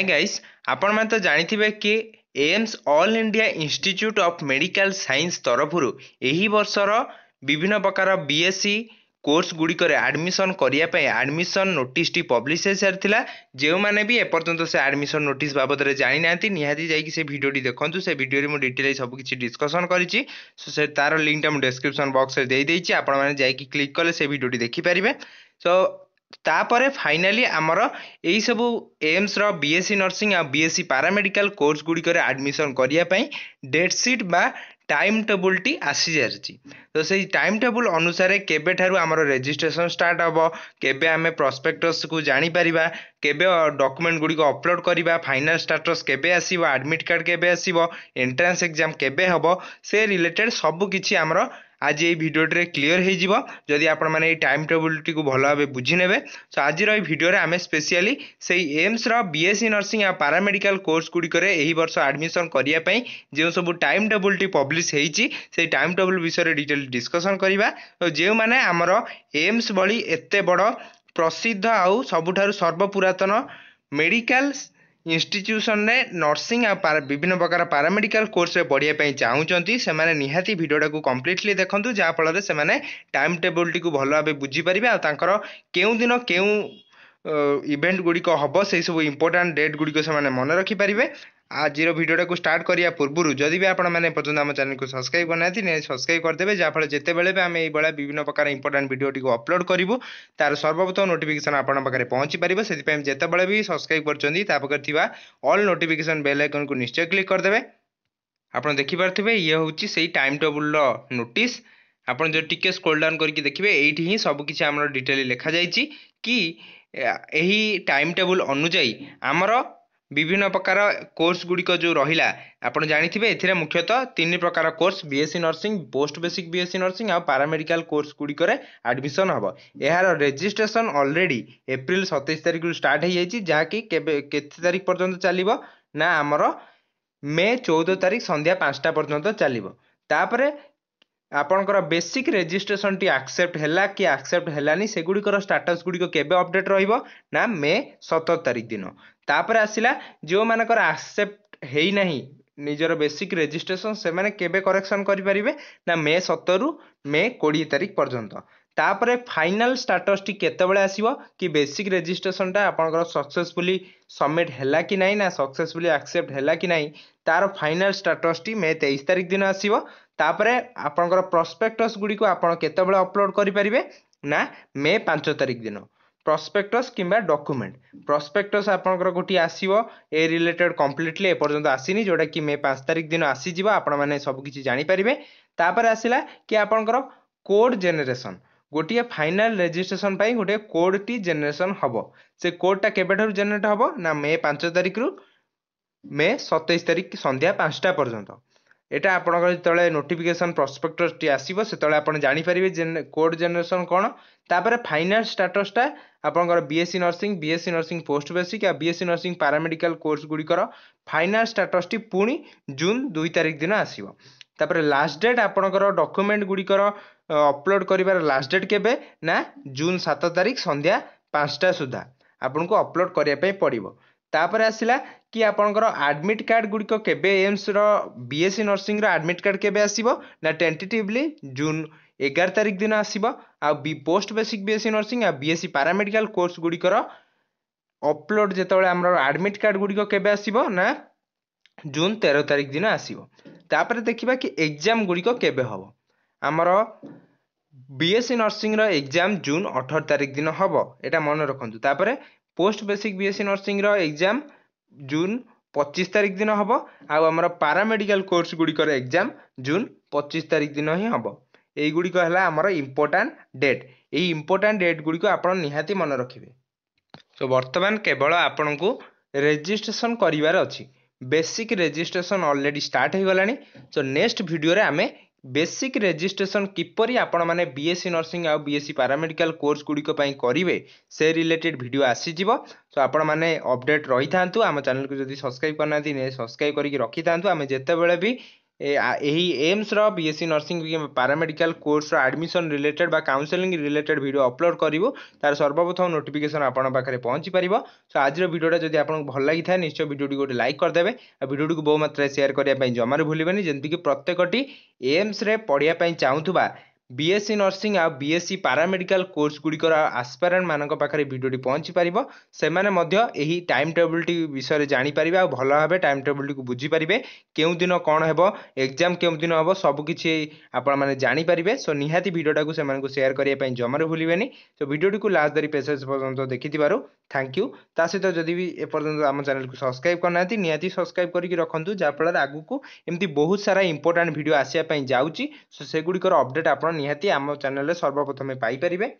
ହାଏ guys ଆପଣମାନେ ତ ଜାଣିଥିବେ କି AIIMS all India institute of medical science ତରଫରୁ ଏହି ବର୍ଷର ବିଭିନ୍ନ ପ୍ରକାର ବିଏସ୍ସି କୋର୍ସ ଗୁଡ଼ିକରେ ଆଡ଼ମିସନ୍ କରିବା ପାଇଁ ଆଡ଼ମିସନ୍ ନୋଟିସ୍ଟି ପବ୍ଲିଶ ହୋଇସାରିଥିଲା ଯେଉଁମାନେ ବି ଏପର୍ଯ୍ୟନ୍ତ ସେ ଆଡ଼ମିସନ୍ ନୋଟିସ୍ ବାବଦରେ ଜାଣିନାହାନ୍ତି ନିହାତି ଯାଇକି ସେ ଭିଡ଼ିଓଟି ଦେଖନ୍ତୁ ସେ ଭିଡ଼ିଓରେ ମୁଁ ଡିଟେଲ୍ ସବୁକିଛି ଡିସ୍କସନ୍ କରିଛି ସୋ ସେ ତା'ର ଲିଙ୍କଟା ମୁଁ ଡେସ୍କ୍ରିପସନ୍ ବକ୍ସରେ ଦେଇଦେଇଛି ଆପଣମାନେ ଯାଇକି କ୍ଲିକ୍ କଲେ ସେ ଭିଡ଼ିଓଟି ଦେଖିପାରିବେ ସୋ ତାପରେ ଫାଇନାଲି ଆମର ଏହିସବୁ ଏମ୍ସର ବି ଏସ୍ ସି ନର୍ସିଂ ଆଉ B S C paramedical course ଗୁଡ଼ିକରେ ଆଡ଼ମିସନ୍ କରିବା ପାଇଁ ଡେଟ୍ ସିଟ୍ ବା ଟାଇମ୍ ଟେବୁଲ୍ଟି ଆସିଯାଇଛି ତ ସେଇ ଟାଇମ୍ ଟେବୁଲ୍ ଅନୁସାରେ କେବେଠାରୁ ଆମର ରେଜିଷ୍ଟ୍ରେସନ୍ ଷ୍ଟାର୍ଟ ହେବ କେବେ ଆମେ ପ୍ରସ୍ପେକ୍ଟସ୍କୁ ଜାଣିପାରିବା କେବେ ଡକୁମେଣ୍ଟ ଗୁଡ଼ିକ ଅପଲୋଡ଼ କରିବା ଫାଇନାଲ୍ ଷ୍ଟାଟସ୍ କେବେ ଆସିବ ଆଡ଼ମିଟ୍ କାର୍ଡ଼ କେବେ ଆସିବ ଏଣ୍ଟ୍ରାନ୍ସ ଏକ୍ଜାମ୍ କେବେ ହେବ ସେ ରିଲେଟେଡ଼୍ ସବୁକିଛି ଆମର ଆଜି ଏଇ ଭିଡ଼ିଓଟିରେ କ୍ଲିଅର୍ ହେଇଯିବ ଯଦି ଆପଣମାନେ ଏଇ ଟାଇମ୍ ଟେବୁଲ୍ଟିକୁ ଭଲ ଭାବେ ବୁଝିନେବେ ସୋ ଆଜିର ଏଇ ଭିଡ଼ିଓରେ ଆମେ ସ୍ପେସିଆଲି ସେଇ ଏମ୍ସର ବିଏସ୍ସି ନର୍ସିଂ ଆଉ ପାରାମେଡ଼ିକାଲ କୋର୍ସ ଗୁଡ଼ିକରେ ଏହି ବର୍ଷ ଆଡ଼ମିସନ୍ କରିବା ପାଇଁ ଯେଉଁ ସବୁ ଟାଇମ୍ ଟେବୁଲ୍ଟି ପବ୍ଲିଶ୍ ହେଇଛି ସେଇ ଟାଇମ୍ ଟେବୁଲ୍ ବିଷୟରେ ଡିଟେଲ୍ ଡିସ୍କସନ୍ କରିବା ଯେଉଁମାନେ ଆମର ଏମ୍ସ ଭଳି ଏତେ ବଡ଼ ପ୍ରସିଦ୍ଧ ଆଉ ସବୁଠାରୁ ସର୍ବପୁରାତନ ମେଡ଼ିକାଲ ଇନଷ୍ଟିଚ୍ୟୁସନରେ ନର୍ସିଂ ଆଉ ବିଭିନ୍ନ ପ୍ରକାର ପାରାମେଡ଼ିକାଲ କୋର୍ସରେ ପଢ଼ିବା ପାଇଁ ଚାହୁଁଛନ୍ତି ସେମାନେ ନିହାତି ଭିଡ଼ିଓଟାକୁ କମ୍ପ୍ଲିଟଲି ଦେଖନ୍ତୁ ଯାହାଫଳରେ ସେମାନେ ଟାଇମ୍ ଟେବୁଲ୍ଟିକୁ ଭଲ ଭାବେ ବୁଝିପାରିବେ ଆଉ ତାଙ୍କର କେଉଁ ଦିନ କେଉଁ ଇଭେଣ୍ଟ ଗୁଡ଼ିକ ହେବ ସେହିସବୁ ଇମ୍ପୋର୍ଟାଣ୍ଟ ଡେଟ୍ ଗୁଡ଼ିକ ସେମାନେ ମନେ ରଖିପାରିବେ আজির ভিডিওটাকে স্টার্ট করা পূর্বর যদি বি আপনার পর্যন্ত আমার চ্যানেলকে সবসক্রাইব করে না সবসক্রাইব করেদেবে যাফলে যেতবে আমি এইভাবে বিভিন্ন প্রকার ইম্পর্টাট ভিডিওটি অপলোড করবু তার সর্বপ্রথম নোটিফিকেসন আপনার পাখে পৌঁছি পাব সেইপা যেতবে বি সবসক্রাইব করছেন তা পাখে থাকা অল নোটিফিকেসন বেল আইকন কু নিশ্চয় ক্লিক করেদেবে আপনার দেখিপারে ইয়ে হচ্ছে সেই টাইম টেবুলর নোটিস আপনার যদি টিকিয়ে স্ক্রোল ডাউন করি দেখবে এইটি হি সবুকিছি আমার ডিটেল লেখা যাই কি এই টাইম টেবুল অনুযায়ী আমার ବିଭିନ୍ନ ପ୍ରକାର କୋର୍ସ ଗୁଡ଼ିକ ଯେଉଁ ରହିଲା ଆପଣ ଜାଣିଥିବେ ଏଥିରେ ମୁଖ୍ୟତଃ ତିନି ପ୍ରକାର course BSc nursing post basic BSc nursing ଆଉ ପାରାମେଡ଼ିକାଲ କୋର୍ସ ଗୁଡ଼ିକରେ ଆଡ଼ମିସନ୍ ହେବ ଏହାର ରେଜିଷ୍ଟ୍ରେସନ୍ ଅଲରେଡ଼ି ଏପ୍ରିଲ ସତେଇଶ ତାରିଖରୁ ଷ୍ଟାର୍ଟ ହୋଇଯାଇଛି ଯାହାକି କେବେ କେତେ ତାରିଖ ପର୍ଯ୍ୟନ୍ତ ଚାଲିବ ନା ଆମର ମେ ଚଉଦ ତାରିଖ ସନ୍ଧ୍ୟା ପାଞ୍ଚଟା ପର୍ଯ୍ୟନ୍ତ ଚାଲିବ ତାପରେ ଆପଣଙ୍କର ବେସିକ୍ ରେଜିଷ୍ଟ୍ରେସନଟି ଆକ୍ସେପ୍ଟ ହେଲା କି ଆକ୍ସେପ୍ଟ ହେଲାନି ସେଗୁଡ଼ିକର ଷ୍ଟାଟସ୍ ଗୁଡ଼ିକ କେବେ ଅପଡ଼େଟ୍ ରହିବ ନା ମେ ସତର ତାରିଖ ଦିନ ତାପରେ ଆସିଲା ଯେଉଁମାନଙ୍କର ଆକ୍ସେପ୍ଟ ହେଇନାହିଁ ନିଜର ବେସିକ୍ ରେଜିଷ୍ଟ୍ରେସନ୍ ସେମାନେ କେବେ କରେକ୍ସନ୍ କରିପାରିବେ ନା ମେ ସତରରୁ ମେ କୋଡ଼ିଏ ତାରିଖ ପର୍ଯ୍ୟନ୍ତ ତାପରେ ଫାଇନାଲ୍ ଷ୍ଟାଟସ୍ଟି କେତେବେଳେ ଆସିବ କି ବେସିକ୍ ରେଜିଷ୍ଟ୍ରେସନ୍ଟା ଆପଣଙ୍କର ସକ୍ସେସଫୁଲି ସବମିଟ୍ ହେଲା କି ନାହିଁ ନା ସକ୍ସେସଫୁଲି ଆକ୍ସେପ୍ଟ ହେଲା କି ନାହିଁ ତା'ର ଫାଇନାଲ୍ ଷ୍ଟାଟସ୍ଟି ମେ ତେଇଶ ତାରିଖ ଦିନ ଆସିବ ତାପରେ ଆପଣଙ୍କର ପ୍ରସ୍ପେକ୍ଟସ୍ ଗୁଡ଼ିକୁ ଆପଣ କେତେବେଳେ ଅପଲୋଡ଼ କରିପାରିବେ ନା ମେ ପାଞ୍ଚ ତାରିଖ ଦିନ ପ୍ରସ୍ପେକ୍ଟସ୍ କିମ୍ବା ଡକ୍ୟୁମେଣ୍ଟ ପ୍ରସ୍ପେକ୍ଟସ୍ ଆପଣଙ୍କର ଗୋଟିଏ ଆସିବ ଏ ରିଲେଟେଡ୍ କମ୍ପ୍ଲିଟଲି ଏପର୍ଯ୍ୟନ୍ତ ଆସିନି ଯେଉଁଟାକି ମେ ପାଞ୍ଚ ତାରିଖ ଦିନ ଆସିଯିବ ଆପଣମାନେ ସବୁକିଛି ଜାଣିପାରିବେ ତାପରେ ଆସିଲା କି ଆପଣଙ୍କର କୋଡ଼୍ ଜେନେରେସନ୍ ଗୋଟିଏ ଫାଇନାଲ୍ ରେଜିଷ୍ଟ୍ରେସନ୍ ପାଇଁ ଗୋଟିଏ କୋଡ଼୍ଟି ଜେନେରେସନ୍ ହେବ ସେ କୋଡ଼୍ଟା କେବେଠାରୁ ଜେନେରେଟ୍ ହେବ ନା ମେ ପାଞ୍ଚ ତାରିଖରୁ ମେ ସତେଇଶ ତାରିଖ ସନ୍ଧ୍ୟା ପାଞ୍ଚଟା ପର୍ଯ୍ୟନ୍ତ ଏଇଟା ଆପଣଙ୍କର ଯେତେବେଳେ ନୋଟିଫିକେସନ୍ ପ୍ରସ୍ପେକ୍ଟସ୍ଟି ଆସିବ ସେତେବେଳେ ଆପଣ ଜାଣିପାରିବେ କୋଡ଼୍ ଜେନେରେସନ୍ କ'ଣ ତାପରେ ଫାଇନାଲ୍ ଷ୍ଟାଟସ୍ଟା ଆପଣଙ୍କର BSc nursing BSc nursing post basic ଆଉ ବିଏସ୍ସି ନର୍ସିଂ ପାରାମେଡ଼ିକାଲ କୋର୍ସ ଗୁଡ଼ିକର ଫାଇନାଲ୍ ଷ୍ଟାଟସ୍ଟି ପୁଣି ଜୁନ୍ ଦୁଇ ତାରିଖ ଦିନ ଆସିବ ତାପରେ ଲାଷ୍ଟ ଡେଟ୍ ଆପଣଙ୍କର ଡକ୍ୟୁମେଣ୍ଟ ଗୁଡ଼ିକର ଅପଲୋଡ଼ କରିବାର ଲାଷ୍ଟ ଡେଟ୍ କେବେ ନା ଜୁନ୍ ସାତ ତାରିଖ ସନ୍ଧ୍ୟା ପାଞ୍ଚଟା ସୁଦ୍ଧା ଆପଣଙ୍କୁ ଅପଲୋଡ଼ କରିବା ପାଇଁ ପଡ଼ିବ ତାପରେ ଆସିଲା କି ଆପଣଙ୍କର ଆଡ଼ମିଟ୍ କାର୍ଡ଼ ଗୁଡ଼ିକ କେବେ ଏମ୍ସର ବି ଏସ୍ ସି ନର୍ସିଂର ଆଡ଼ମିଟ୍ କାର୍ଡ଼ କେବେ ଆସିବ ନା ଟେଣ୍ଟେଟିଭଲି ଜୁନ୍ ଏଗାର ତାରିଖ ଦିନ ଆସିବ ଆଉ B post basic B S C nursing ଆଉ B S C paramedical course ଗୁଡ଼ିକର ଅପଲୋଡ଼ ଯେତେବେଳେ ଆମର ଆଡ଼ମିଟ୍ କାର୍ଡ଼ ଗୁଡ଼ିକ କେବେ ଆସିବ ନା ଜୁନ୍ ତେର ତାରିଖ ଦିନ ଆସିବ ତାପରେ ଦେଖିବା କି ଏକ୍ଜାମ୍ ଗୁଡ଼ିକ କେବେ ହେବ ଆମର ବିଏସ୍ସି ନର୍ସିଂର ଏକ୍ଜାମ୍ ଜୁନ୍ ଅଠର ତାରିଖ ଦିନ ହେବ ଏଇଟା ମନେ ରଖନ୍ତୁ ତାପରେ ପୋଷ୍ଟ ବେସିକ୍ ବିଏସ୍ସି ନର୍ସିଂର ଏକ୍ଜାମ୍ ଜୁନ୍ ପଚିଶ ତାରିଖ ଦିନ ହେବ ଆଉ ଆମର ପାରାମେଡ଼ିକାଲ କୋର୍ସ ଗୁଡ଼ିକର ଏକ୍ଜାମ୍ ଜୁନ୍ ପଚିଶ ତାରିଖ ଦିନ ହିଁ ହେବ ଏଇଗୁଡ଼ିକ ହେଲା ଆମର ଇମ୍ପୋର୍ଟାଣ୍ଟ ଡେଟ୍ ଏଇ ଇମ୍ପୋର୍ଟାଣ୍ଟ ଡେଟ୍ ଗୁଡ଼ିକ ଆପଣ ନିହାତି ମନେ ରଖିବେ ତ ବର୍ତ୍ତମାନ କେବଳ ଆପଣଙ୍କୁ ରେଜିଷ୍ଟ୍ରେସନ କରିବାର ଅଛି ବେସିକ୍ ରେଜିଷ୍ଟ୍ରେସନ ଅଲରେଡ଼ି ଷ୍ଟାର୍ଟ ହୋଇଗଲାଣି ତ ନେକ୍ସଟ ଭିଡ଼ିଓରେ ଆମେ ବେସିକ୍ ରେଜିଷ୍ଟ୍ରେସନ୍ କିପରି ଆପଣମାନେ ବି ଏସ୍ ସି ନର୍ସିଂ ଆଉ B S C paramedical course ଗୁଡ଼ିକ ପାଇଁ କରିବେ ସେ ରିଲେଟେଡ଼୍ ଭିଡ଼ିଓ ଆସିଯିବ ସୋ ଆପଣମାନେ ଅପଡ଼େଟ୍ ରହିଥାନ୍ତୁ ଆମ ଚ୍ୟାନେଲକୁ ଯଦି ସବସ୍କ୍ରାଇବ୍ କରିନାହାନ୍ତି ସବସ୍କ୍ରାଇବ୍ କରିକି ରଖିଥାନ୍ତୁ ଆମେ ଯେତେବେଳେ ବି ଏହି ଏମ୍ସର ବିଏସ୍ସି ନର୍ସିଂ ପାରାମେଡ଼ିକାଲ କୋର୍ସର ଆଡ଼ମିସନ୍ ରିଲେଟେଡ଼ ବା କାଉନସେଲିଂ ରିଲେଟେଡ଼ ଭିଡ଼ିଓ ଅପଲୋଡ଼ କରିବୁ ତା'ର ସର୍ବପ୍ରଥମ ନୋଟିଫିକେସନ୍ ଆପଣଙ୍କ ପାଖରେ ପହଞ୍ଚିପାରିବ ସୋ ଆଜିର ଭିଡ଼ିଓଟା ଯଦି ଆପଣଙ୍କୁ ଭଲ ଲାଗିଥାଏ ନିଶ୍ଚୟ ଭିଡ଼ିଓଟି ଗୋଟେ ଲାଇକ୍ କରିଦେବେ ଆଉ ଭିଡ଼ିଓଟିକୁ ବହୁ ମାତ୍ରାରେ ସେୟାର କରିବା ପାଇଁ ଜମାରୁ ଭୁଲିବେନି ଯେମିତିକି ପ୍ରତ୍ୟେକଟି ଏମ୍ସରେ ପଢ଼ିବା ପାଇଁ ଚାହୁଁଥିବା বিএসସି ନର୍ସିଂ ଆଉ ବିଏସସି ପାରାମେଡ଼ିକାଲ କୋର୍ସ ଗୁଡ଼ିକର ଆସ୍ପାରାଣ୍ଟମାନଙ୍କ ପାଖରେ ଭିଡ଼ିଓଟି ପହଞ୍ଚିପାରିବ ସେମାନେ ମଧ୍ୟ ଏହି ଟାଇମ୍ ଟେବୁଲ୍ଟି ବିଷୟରେ ଜାଣିପାରିବେ ଆଉ ଭଲ ଭାବେ ଟାଇମ୍ ଟେବୁଲ୍ଟିକୁ ବୁଝିପାରିବେ କେଉଁ ଦିନ କ'ଣ ହେବ ଏକ୍ଜାମ୍ କେଉଁ ଦିନ ହେବ ସବୁକିଛି ଆପଣମାନେ ଜାଣିପାରିବେ ସୋ ନିହାତି ଭିଡ଼ିଓଟାକୁ ସେମାନଙ୍କୁ ସେୟାର କରିବା ପାଇଁ ଜମାରୁ ଭୁଲିବେନି ସୋ ଭିଡ଼ିଓଟିକୁ ଲାଷ୍ଟ ଧରି ପେସେଜ୍ ପର୍ଯ୍ୟନ୍ତ ଦେଖିଥିବାରୁ ଥ୍ୟାଙ୍କ ୟୁ ତା ସହିତ ଯଦି ବି ଏପର୍ଯ୍ୟନ୍ତ ଆମ ଚ୍ୟାନେଲକୁ ସବସ୍କ୍ରାଇବ୍ କରିନାହାନ୍ତି ନିହାତି ସବସ୍କ୍ରାଇବ୍ କରିକି ରଖନ୍ତୁ ଯାହାଫଳରେ ଆଗକୁ ଏମିତି ବହୁତ ସାରା ଇମ୍ପୋର୍ଟାଣ୍ଟ ଭିଡ଼ିଓ ଆସିବା ପାଇଁ ଯାଉଛି ସୋ ସେଗୁଡ଼ିକର ଅପଡ଼େଟ୍ ଆପଣ ନିହାତି ଆମ ଚ୍ୟାନେଲରେ ସର୍ବପ୍ରଥମେ ପାଇପାରିବେ